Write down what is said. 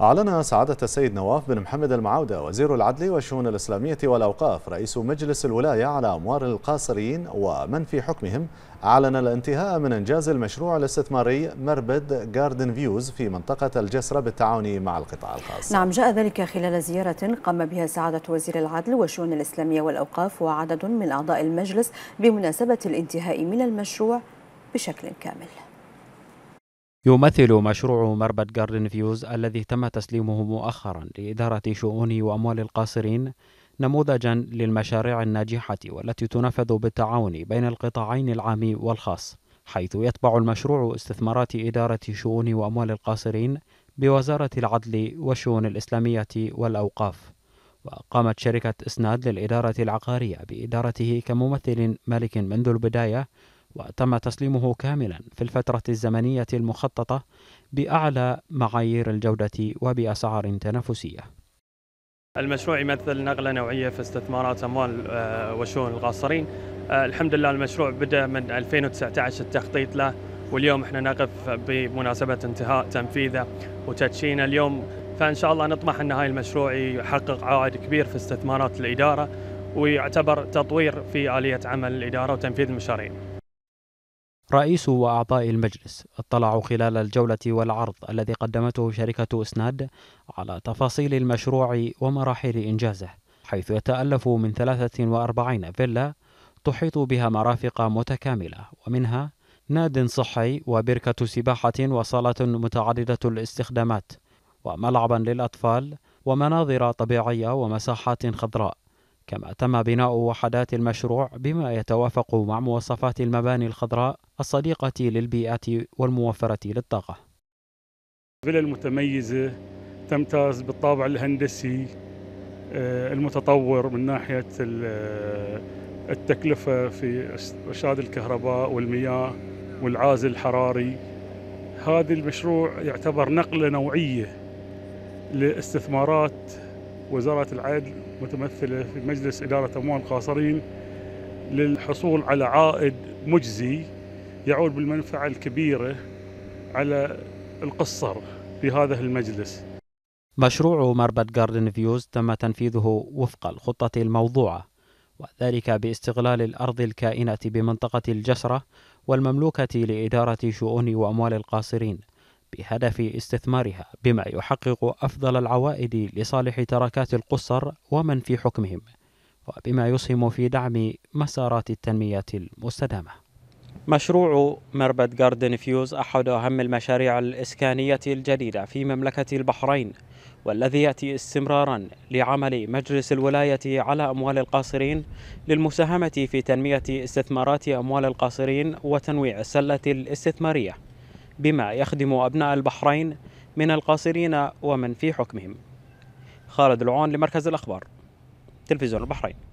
أعلن سعادة السيد نواف بن محمد المعاودة وزير العدل والشؤون الإسلامية والأوقاف رئيس مجلس الولاية على أموال القاصرين ومن في حكمهم أعلن الانتهاء من إنجاز المشروع الاستثماري مربد جاردن فيوز في منطقة الجسرة بالتعاون مع القطاع الخاص نعم جاء ذلك خلال زيارة قام بها سعادة وزير العدل والشؤون الإسلامية والأوقاف وعدد من أعضاء المجلس بمناسبة الانتهاء من المشروع بشكل كامل يمثل مشروع مربد جاردن فيوز الذي تم تسليمه مؤخرا لإدارة شؤون وأموال القاصرين نموذجا للمشاريع الناجحة والتي تنفذ بالتعاون بين القطاعين العام والخاص حيث يتبع المشروع استثمارات إدارة شؤون وأموال القاصرين بوزارة العدل والشؤون الإسلامية والأوقاف وقامت شركة إسناد للإدارة العقارية بإدارته كممثل مالك منذ البداية وتم تسليمه كاملا في الفترة الزمنية المخططة بأعلى معايير الجودة وبأسعار تنافسية. المشروع يمثل نقلة نوعية في استثمارات أموال آه، وشؤون القاصرين آه، الحمد لله المشروع بدأ من 2019 التخطيط له واليوم احنا نقف بمناسبة انتهاء تنفيذه وتدشينه اليوم فإن شاء الله نطمح أن هاي المشروع يحقق عائد كبير في استثمارات الإدارة ويعتبر تطوير في آلية عمل الإدارة وتنفيذ المشاريع. رئيس وأعضاء المجلس اطلعوا خلال الجولة والعرض الذي قدمته شركة إسناد على تفاصيل المشروع ومراحل إنجازه حيث يتألف من 43 فيلا تحيط بها مرافق متكاملة ومنها ناد صحي وبركة سباحة وصالة متعددة الاستخدامات وملعبا للأطفال ومناظر طبيعية ومساحات خضراء كما تم بناء وحدات المشروع بما يتوافق مع مواصفات المباني الخضراء الصديقة للبيئة والموفرة للطاقة فيلا المتميزة تمتاز بالطابع الهندسي آه، المتطور من ناحية آه، التكلفة في إرشاد الكهرباء والمياه والعازل الحراري هذا المشروع يعتبر نقلة نوعية لاستثمارات وزارة العدل متمثلة في مجلس إدارة أموال القاصرين للحصول على عائد مجزي يعود بالمنفعة الكبيرة على القصر في هذا المجلس مشروع مربد جاردن فيوز تم تنفيذه وفق الخطة الموضوعة وذلك باستغلال الأرض الكائنة بمنطقة الجسرة والمملوكة لإدارة شؤون وأموال القاصرين بهدف استثمارها بما يحقق أفضل العوائد لصالح تركات القصر ومن في حكمهم وبما يسهم في دعم مسارات التنمية المستدامة مشروع مربد جاردن فيوز أحد أهم المشاريع الإسكانية الجديدة في مملكة البحرين والذي يأتي استمرارا لعمل مجلس الولاية على أموال القاصرين للمساهمة في تنمية استثمارات أموال القاصرين وتنويع السلة الاستثمارية بما يخدم أبناء البحرين من القاصرين ومن في حكمهم خالد العون لمركز الأخبار تلفزيون البحرين